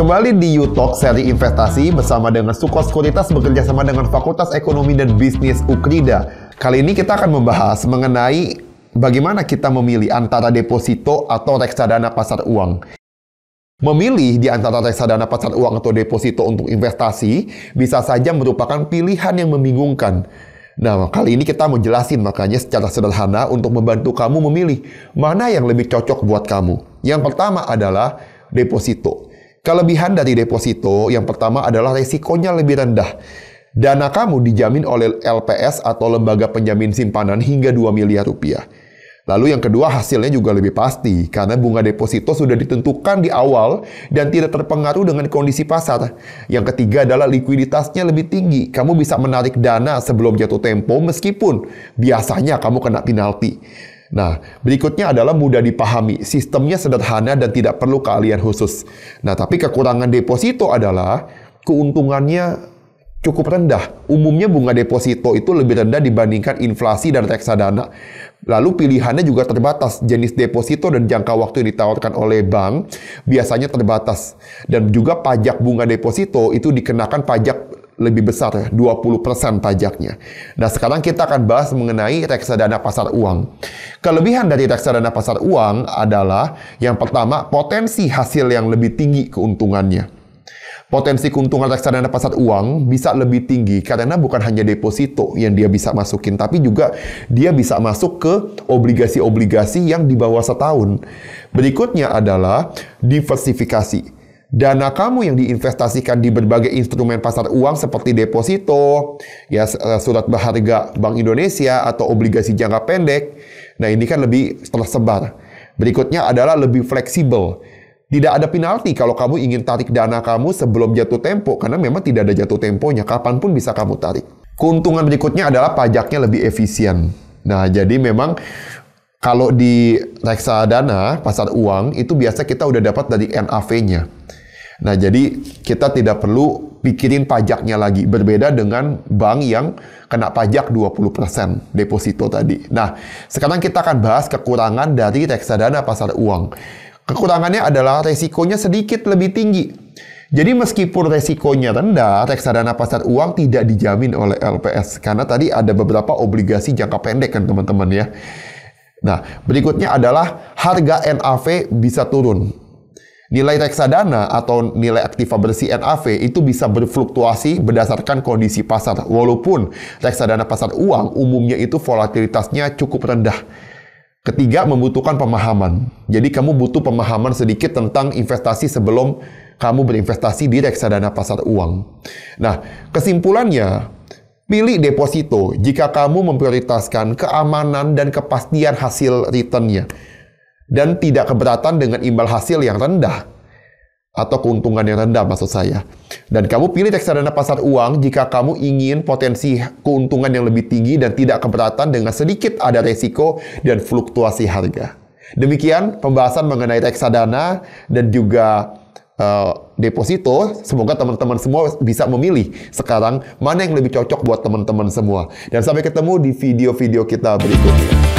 Kembali di Utalk seri investasi bersama dengan Sukos Sekuritas bekerja sama dengan Fakultas Ekonomi dan Bisnis Ukrida. Kali ini kita akan membahas mengenai bagaimana kita memilih antara deposito atau reksadana pasar uang. Memilih di antara reksadana pasar uang atau deposito untuk investasi bisa saja merupakan pilihan yang membingungkan. Nah, kali ini kita mau jelasin makanya secara sederhana untuk membantu kamu memilih mana yang lebih cocok buat kamu. Yang pertama adalah deposito. Kelebihan dari deposito yang pertama adalah resikonya lebih rendah. Dana kamu dijamin oleh LPS atau lembaga penjamin simpanan hingga 2 miliar rupiah. Lalu yang kedua hasilnya juga lebih pasti karena bunga deposito sudah ditentukan di awal dan tidak terpengaruh dengan kondisi pasar. Yang ketiga adalah likuiditasnya lebih tinggi. Kamu bisa menarik dana sebelum jatuh tempo meskipun biasanya kamu kena penalti. Nah, berikutnya adalah mudah dipahami. Sistemnya sederhana dan tidak perlu keahlian khusus. Nah, tapi kekurangan deposito adalah keuntungannya cukup rendah. Umumnya bunga deposito itu lebih rendah dibandingkan inflasi dan reksadana. Lalu pilihannya juga terbatas. Jenis deposito dan jangka waktu yang ditawarkan oleh bank biasanya terbatas. Dan juga pajak bunga deposito itu dikenakan pajak lebih besar 20% ya, pajaknya. Nah, sekarang kita akan bahas mengenai reksadana pasar uang. Kelebihan dari reksadana pasar uang adalah yang pertama, potensi hasil yang lebih tinggi keuntungannya. Potensi keuntungan reksadana pasar uang bisa lebih tinggi karena bukan hanya deposito yang dia bisa masukin, tapi juga dia bisa masuk ke obligasi-obligasi yang di bawah setahun. Berikutnya adalah diversifikasi dana kamu yang diinvestasikan di berbagai instrumen pasar uang seperti deposito, ya eh, surat berharga Bank Indonesia atau obligasi jangka pendek. Nah, ini kan lebih tersebar. Berikutnya adalah lebih fleksibel. Tidak ada penalti kalau kamu ingin tarik dana kamu sebelum jatuh tempo karena memang tidak ada jatuh temponya, pun bisa kamu tarik. Keuntungan berikutnya adalah pajaknya lebih efisien. Nah, jadi memang kalau di reksadana pasar uang itu biasa kita udah dapat dari NAV-nya. Nah, jadi kita tidak perlu pikirin pajaknya lagi. Berbeda dengan bank yang kena pajak 20% deposito tadi. Nah, sekarang kita akan bahas kekurangan dari reksadana pasar uang. Kekurangannya adalah resikonya sedikit lebih tinggi. Jadi meskipun resikonya rendah, reksadana pasar uang tidak dijamin oleh LPS. Karena tadi ada beberapa obligasi jangka pendek kan teman-teman ya. Nah, berikutnya adalah harga NAV bisa turun. Nilai reksadana atau nilai aktiva bersih NAV itu bisa berfluktuasi berdasarkan kondisi pasar. Walaupun reksadana pasar uang umumnya itu volatilitasnya cukup rendah. Ketiga, membutuhkan pemahaman. Jadi kamu butuh pemahaman sedikit tentang investasi sebelum kamu berinvestasi di reksadana pasar uang. Nah, kesimpulannya, pilih deposito jika kamu memprioritaskan keamanan dan kepastian hasil returnnya dan tidak keberatan dengan imbal hasil yang rendah atau keuntungan yang rendah maksud saya. Dan kamu pilih reksadana pasar uang jika kamu ingin potensi keuntungan yang lebih tinggi dan tidak keberatan dengan sedikit ada resiko dan fluktuasi harga. Demikian pembahasan mengenai reksadana dan juga uh, deposito. Semoga teman-teman semua bisa memilih sekarang mana yang lebih cocok buat teman-teman semua. Dan sampai ketemu di video-video kita berikutnya.